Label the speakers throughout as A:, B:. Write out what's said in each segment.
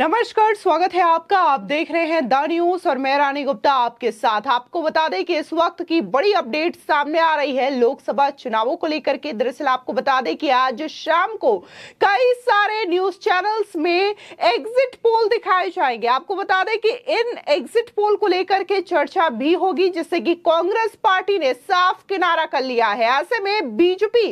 A: नमस्कार स्वागत है आपका आप देख रहे हैं द न्यूज और मैं रानी गुप्ता आपके साथ आपको बता दें कि इस वक्त की बड़ी अपडेट सामने आ रही है लोकसभा चुनावों को लेकर के दरअसल आपको बता दें कि आज शाम को कई सारे न्यूज चैनल्स में एग्जिट पोल दिखाए जाएंगे आपको बता दें कि इन एग्जिट पोल को लेकर के चर्चा भी होगी जिससे कि कांग्रेस पार्टी ने साफ किनारा कर लिया है ऐसे में बीजेपी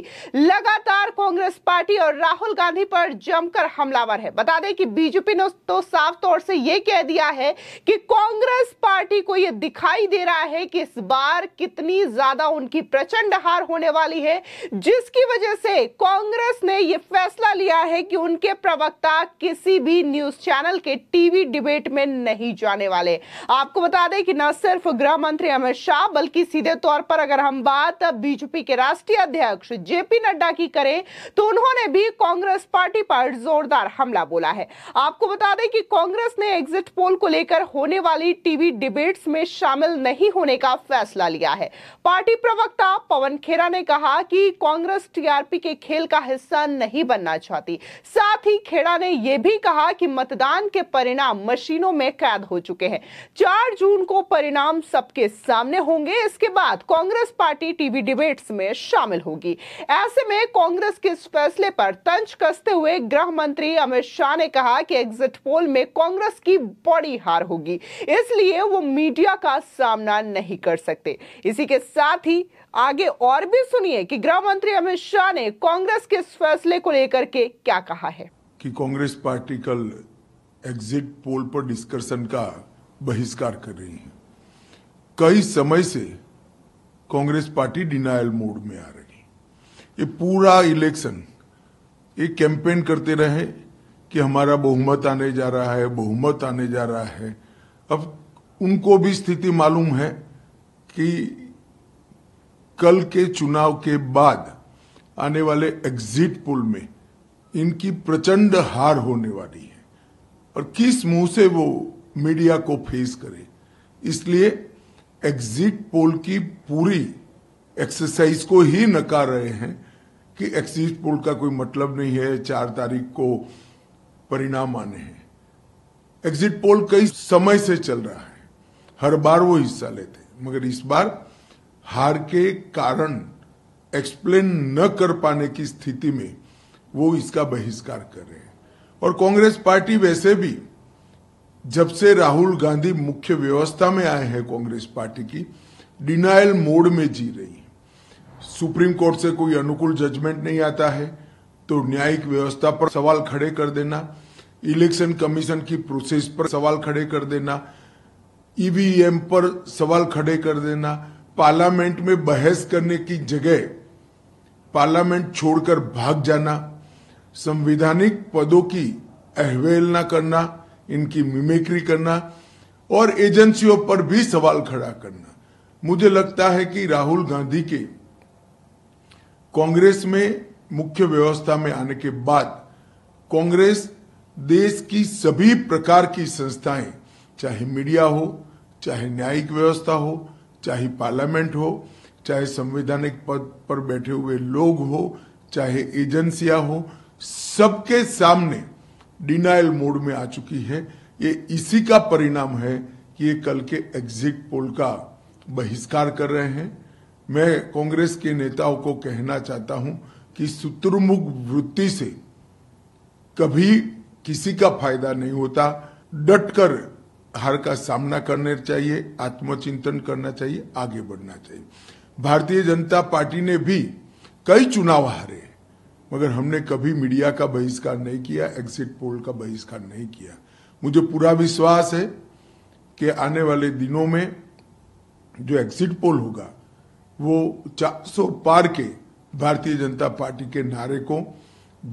A: लगातार कांग्रेस पार्टी और राहुल गांधी पर जमकर हमलावर है बता दें कि बीजेपी ने तो साफ तौर से यह कह दिया है कि कांग्रेस पार्टी को यह दिखाई दे रहा है कि इस बार कितनी ज्यादा उनकी प्रचंड हार होने वाली है जिसकी वजह से कांग्रेस ने यह फैसला लिया है कि उनके प्रवक्ता किसी भी न्यूज चैनल के टीवी डिबेट में नहीं जाने वाले आपको बता दें कि न सिर्फ गृह मंत्री अमित शाह बल्कि सीधे तौर पर अगर हम बात बीजेपी के राष्ट्रीय अध्यक्ष जेपी नड्डा की करें तो उन्होंने भी कांग्रेस पार्टी पर जोरदार हमला बोला है आपको बता बता दें कि कांग्रेस ने एग्जिट पोल को लेकर होने वाली टीवी डिबेट्स में शामिल नहीं होने का फैसला लिया है पार्टी प्रवक्ता पवन खेरा ने कहा कि कांग्रेस टीआरपी के खेल का हिस्सा नहीं बनना चाहती साथ ही खेड़ा ने यह भी कहा कि मतदान के परिणाम मशीनों में कैद हो चुके हैं चार जून को परिणाम सबके सामने होंगे इसके बाद कांग्रेस पार्टी टीवी डिबेट्स में शामिल होगी ऐसे में कांग्रेस के इस फैसले पर तंज कसते हुए गृह मंत्री अमित शाह ने कहा कि एग्जिट अमृत पोल में कांग्रेस की बड़ी हार होगी इसलिए वो मीडिया का सामना नहीं कर सकते इसी के साथ ही आगे और भी सुनिए कि गृह मंत्री अमित शाह ने कांग्रेस के इस फैसले को लेकर के क्या कहा है
B: कि कांग्रेस पार्टी कल एग्जिट पोल पर डिस्कशन का बहिष्कार कर रही है कई समय से कांग्रेस पार्टी डिनायल मोड में आ रही है ये पूरा इलेक्शन ये कैंपेन करते रहे कि हमारा बहुमत आने जा रहा है बहुमत आने जा रहा है अब उनको भी स्थिति मालूम है कि कल के चुनाव के बाद आने वाले एग्जिट पोल में इनकी प्रचंड हार होने वाली है और किस मुंह से वो मीडिया को फेस करे इसलिए एग्जिट पोल की पूरी एक्सरसाइज को ही नकार रहे हैं कि एग्जिट पोल का कोई मतलब नहीं है चार तारीख को परिणाम आने हैं एग्जिट पोल कई समय से चल रहा है हर बार वो हिस्सा लेते हैं मगर इस बार हार के कारण एक्सप्लेन न कर पाने की स्थिति में वो इसका बहिष्कार कर रहे हैं और कांग्रेस पार्टी वैसे भी जब से राहुल गांधी मुख्य व्यवस्था में आए हैं कांग्रेस पार्टी की डिनायल मोड में जी रही है सुप्रीम कोर्ट से कोई अनुकूल जजमेंट नहीं आता है तो न्यायिक व्यवस्था पर सवाल खड़े कर देना इलेक्शन कमीशन की प्रोसेस पर सवाल खड़े कर देना ईवीएम e पर सवाल खड़े कर देना पार्लियामेंट में बहस करने की जगह पार्लियामेंट छोड़कर भाग जाना संविधानिक पदों की अहवेलना करना इनकी मिमिक्री करना और एजेंसियों पर भी सवाल खड़ा करना मुझे लगता है कि राहुल गांधी के कांग्रेस में मुख्य व्यवस्था में आने के बाद कांग्रेस देश की सभी प्रकार की संस्थाएं चाहे मीडिया हो चाहे न्यायिक व्यवस्था हो चाहे पार्लियामेंट हो चाहे संवैधानिक पद पर बैठे हुए लोग हो चाहे एजेंसियां हो सबके सामने डिनाइल मोड में आ चुकी है ये इसी का परिणाम है कि ये कल के एग्जिट पोल का बहिष्कार कर रहे हैं मैं कांग्रेस के नेताओं को कहना चाहता हूं कि शत्रुमुख वृत्ति से कभी किसी का फायदा नहीं होता डटकर हार का सामना करना चाहिए आत्मचिंतन करना चाहिए आगे बढ़ना चाहिए भारतीय जनता पार्टी ने भी कई चुनाव हारे मगर हमने कभी मीडिया का बहिष्कार नहीं किया एग्जिट पोल का बहिष्कार नहीं किया मुझे पूरा विश्वास है कि आने वाले दिनों में जो एग्जिट पोल होगा वो 400 पार के भारतीय जनता पार्टी के नारे को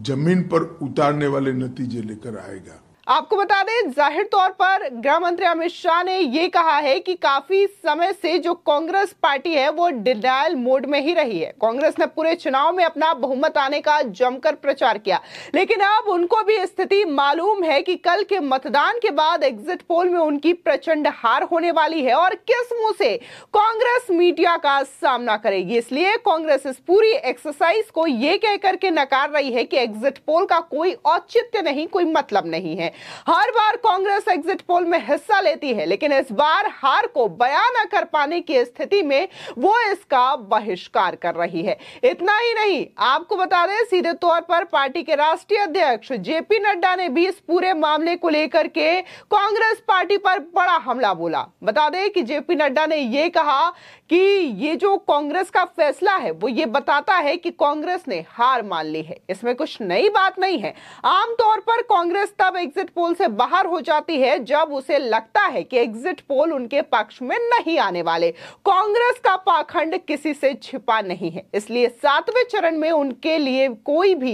B: जमीन पर उतारने वाले नतीजे लेकर आएगा
A: आपको बता दें जाहिर तौर पर गृह मंत्री अमित शाह ने ये कहा है कि काफी समय से जो कांग्रेस पार्टी है वो डिनायल मोड में ही रही है कांग्रेस ने पूरे चुनाव में अपना बहुमत आने का जमकर प्रचार किया लेकिन अब उनको भी स्थिति मालूम है कि कल के मतदान के बाद एग्जिट पोल में उनकी प्रचंड हार होने वाली है और किस मुंह से कांग्रेस मीडिया का सामना करेगी इसलिए कांग्रेस इस पूरी एक्सरसाइज को यह कहकर के नकार रही है कि एग्जिट पोल का कोई औचित्य नहीं कोई मतलब नहीं है हर बार कांग्रेस एग्जिट पोल में हिस्सा लेती है लेकिन इस बार हार को बयान न कर पाने की स्थिति में वो इसका बहिष्कार कर रही है इतना ही नहीं आपको बता दें सीधे तौर पर पार्टी के राष्ट्रीय अध्यक्ष जेपी नड्डा ने भी इस पूरे मामले को लेकर के कांग्रेस पार्टी पर बड़ा हमला बोला बता दें कि जेपी नड्डा ने यह कहा कि ये जो कांग्रेस का फैसला है वो ये बताता है कि कांग्रेस ने हार मान ली है इसमें कुछ नई बात नहीं है आमतौर पर कांग्रेस तब एग्जिट पोल से बाहर हो जाती है जब अब उसे लगता है कि एग्जिट पोल उनके पक्ष में नहीं आने वाले कांग्रेस का पाखंड किसी से छिपा नहीं है इसलिए सातवें चरण में उनके लिए कोई भी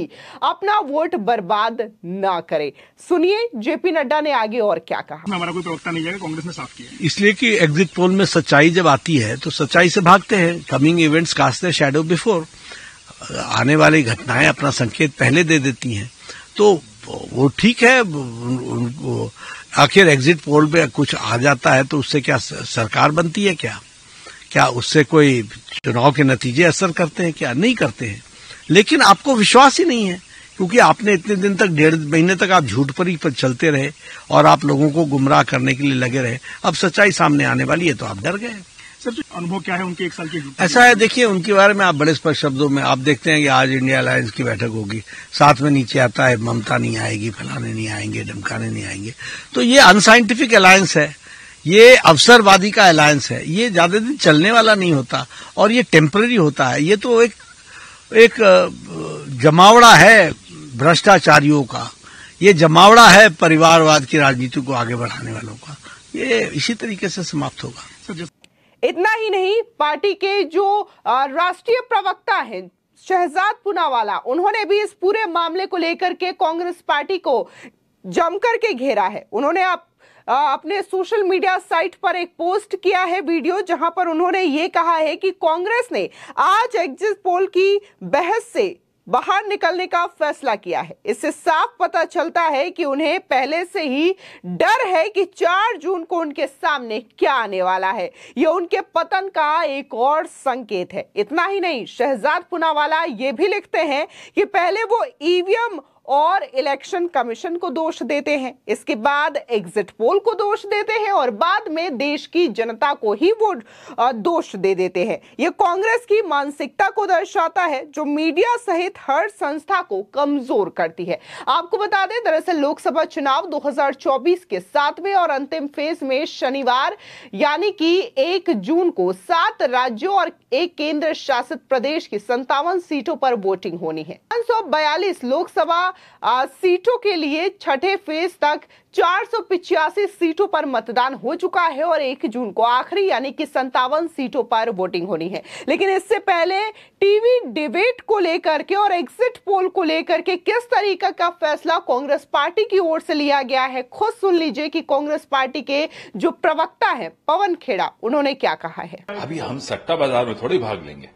A: अपना वोट बर्बाद ना करे सुनिए जेपी नड्डा ने आगे और क्या कहा हमारा
C: कोई प्रवक्ता नहीं जाएगा कांग्रेस ने साफ
D: किया इसलिए कि एग्जिट पोल में सच्चाई जब आती है तो सच्चाई से भागते हैं coming events cast shadow before आने वाली घटनाएं अपना संकेत पहले दे देती हैं तो वो ठीक है वो, वो, वो, आखिर एग्जिट पोल पे कुछ आ जाता है तो उससे क्या सरकार बनती है क्या क्या उससे कोई चुनाव के नतीजे असर करते हैं क्या नहीं करते हैं लेकिन आपको विश्वास ही नहीं है क्योंकि आपने इतने दिन तक डेढ़ महीने तक आप झूठ पर ही पर चलते रहे और आप लोगों को गुमराह करने के लिए लगे रहे अब सच्चाई सामने आने वाली है तो आप डर गए सर तो अनुभव क्या है उनके एक साल के ऐसा है देखिए उनके बारे में आप बड़े स्पष्ट शब्दों में आप देखते हैं कि आज इंडिया अलायंस की बैठक होगी साथ में नीचे आता है ममता नहीं आएगी फलाने नहीं आएंगे ढमकाने नहीं आएंगे तो ये अनसाइंटिफिक अलायंस है ये अवसरवादी का अलायंस है ये ज्यादा दिन चलने वाला नहीं होता और ये टेम्पररी होता है ये तो एक एक जमावड़ा है भ्रष्टाचारियों का ये जमावड़ा है परिवारवाद की राजनीति को आगे बढ़ाने वालों का ये इसी तरीके से समाप्त होगा
A: इतना ही नहीं पार्टी के जो राष्ट्रीय प्रवक्ता हैं शहजाद पुनावाला उन्होंने भी इस पूरे मामले को लेकर के कांग्रेस पार्टी को जमकर के घेरा है उन्होंने आप अपने सोशल मीडिया साइट पर एक पोस्ट किया है वीडियो जहां पर उन्होंने ये कहा है कि कांग्रेस ने आज एग्जिट पोल की बहस से बाहर निकलने का फैसला किया है इससे साफ पता चलता है कि उन्हें पहले से ही डर है कि 4 जून को उनके सामने क्या आने वाला है यह उनके पतन का एक और संकेत है इतना ही नहीं शहजाद पुनावाला ये भी लिखते हैं कि पहले वो ईवीएम और इलेक्शन कमीशन को दोष देते हैं इसके बाद एग्जिट पोल को दोष देते हैं और बाद में देश की जनता को ही वो दोष दे देते हैं ये कांग्रेस की मानसिकता को दर्शाता है जो मीडिया सहित हर संस्था को कमजोर करती है आपको बता दें दरअसल लोकसभा चुनाव 2024 के सातवें और अंतिम फेज में शनिवार यानी कि एक जून को सात राज्यों और एक केंद्र शासित प्रदेश की संतावन सीटों पर वोटिंग होनी है 542 लोकसभा सीटों के लिए छठे फेज तक चार सीटों पर मतदान हो चुका है और एक जून को आखिरी यानी कि संतावन सीटों पर वोटिंग होनी है लेकिन इससे पहले टीवी डिबेट को लेकर के और एग्जिट पोल को लेकर के किस तरीके का फैसला कांग्रेस पार्टी की ओर से लिया गया है खुद सुन लीजिए कि कांग्रेस पार्टी के जो प्रवक्ता है पवन खेड़ा उन्होंने क्या कहा है अभी हम
C: सट्टा बाजार में थोड़ी भाग लेंगे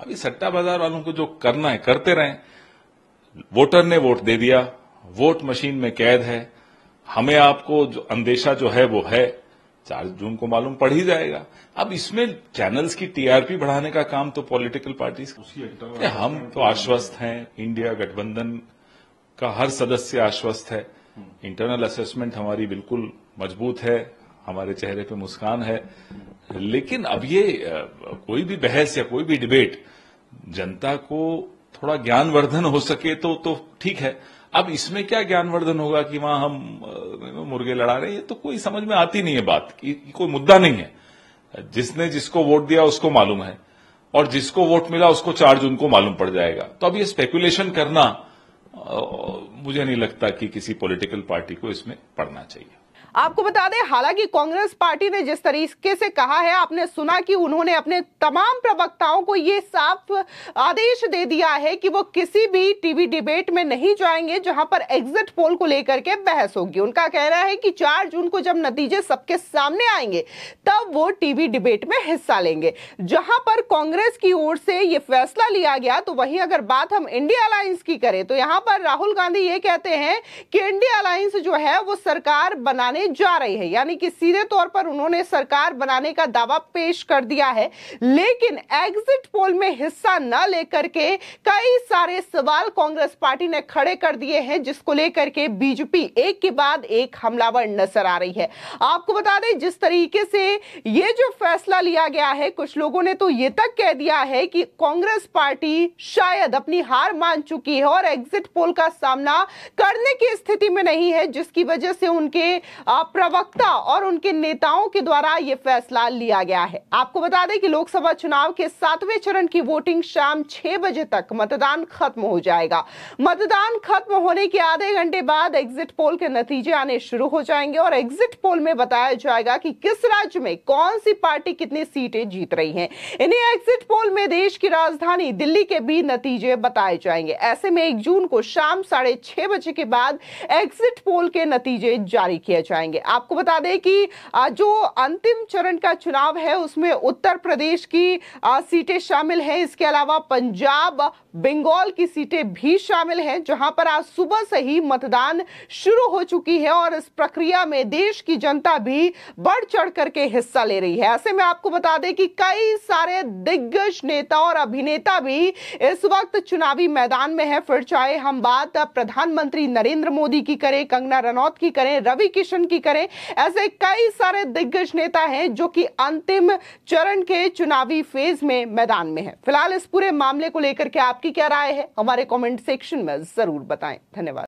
C: अभी सट्टा बाजार वालों को जो करना है करते रहें वोटर ने वोट दे दिया वोट मशीन में कैद है हमें आपको जो अंदेशा जो है वो है चार जून को मालूम पड़ ही जाएगा अब इसमें चैनल्स की टीआरपी बढ़ाने का काम तो पॉलिटिकल पार्टीज हम तो आश्वस्त हैं इंडिया गठबंधन का हर सदस्य आश्वस्त है इंटरनल असेसमेंट हमारी बिल्कुल मजबूत है हमारे चेहरे पे मुस्कान है लेकिन अब ये कोई भी बहस या कोई भी डिबेट जनता को थोड़ा ज्ञानवर्धन हो सके तो तो ठीक है अब इसमें क्या ज्ञानवर्धन होगा कि वहां हम मुर्गे लड़ा रहे हैं ये तो कोई समझ में आती नहीं है बात कि कोई मुद्दा नहीं है जिसने जिसको वोट दिया उसको मालूम है और जिसको वोट मिला उसको चार्ज उनको मालूम पड़ जाएगा तो अब ये स्पेकुलेशन करना मुझे नहीं लगता कि किसी पॉलिटिकल पार्टी को इसमें पड़ना चाहिए
A: आपको बता दें हालांकि कांग्रेस पार्टी ने जिस तरीके से कहा है आपने सुना कि उन्होंने अपने तमाम प्रवक्ताओं को ये साफ आदेश दे दिया है कि वो किसी भी टीवी डिबेट में नहीं जाएंगे जहां पर एग्जिट पोल को लेकर के बहस होगी उनका कहना है कि चार जून को जब नतीजे सबके सामने आएंगे तब वो टीवी डिबेट में हिस्सा लेंगे जहां पर कांग्रेस की ओर से ये फैसला लिया गया तो वहीं अगर बात हम इंडिया अलायंस की करें तो यहां पर राहुल गांधी ये कहते हैं कि इंडिया अलायंस जो है वो सरकार बनाने में जा रही है यानी कि सीधे तौर पर उन्होंने सरकार बनाने का दावा पेश कर दिया है लेकिन एग्जिट पोल में हिस्सा न लेकर के कई सारे सवाल कांग्रेस पार्टी ने खड़े कर दिए हैं जिसको लेकर के बीजेपी एक के बाद एक हमलावर नजर आ रही है आपको बता दें जिस तरीके से ये जो फैसला लिया गया है कुछ लोगों ने तो ये तक कह दिया है कि कांग्रेस पार्टी शायद अपनी हार मान चुकी है और एग्जिट पोल का सामना करने की स्थिति में नहीं है जिसकी वजह से उनके प्रवक्ता और उनके नेताओं के द्वारा ये फैसला लिया गया है आपको बता दें कि लोकसभा चुनाव के सातवें चरण की वोटिंग शाम छह बजे तक मतदान खत्म हो जाएगा मतदान खत्म होने के आधे घंटे बाद एग्जिट पोल के नतीजे आने शुरू हो जाएंगे और एग्जिट पोल में बताया जाएगा कि किस राज्य में कौन सी पार्टी कितनी सीटें जीत रही है इन्हें एग्जिट पोल में देश की राजधानी दिल्ली के भी नतीजे बताए जाएंगे ऐसे में एक जून को शाम साढ़े छह बजे के बाद एग्जिट पोल के नतीजे जारी किए जाए चाहेंगे आपको बता दें कि जो अंतिम चरण का चुनाव है उसमें उत्तर प्रदेश की सीटें शामिल हैं इसके अलावा पंजाब बंगाल की सीटें भी शामिल हैं जहां पर आज सुबह से ही मतदान शुरू हो चुकी है और इस प्रक्रिया में देश की जनता भी बढ़ चढ़ करके हिस्सा ले रही है ऐसे में आपको बता दें कि कई सारे दिग्गज नेता और अभिनेता भी इस वक्त चुनावी मैदान में है फिर चाहे हम बात प्रधानमंत्री नरेंद्र मोदी की करें कंगना रनौत की करें रवि किशन की करें ऐसे कई सारे दिग्गज नेता हैं जो कि अंतिम चरण के चुनावी फेज में मैदान में है फिलहाल इस पूरे मामले को लेकर के आपकी क्या राय है हमारे कॉमेंट सेक्शन में जरूर बताएं धन्यवाद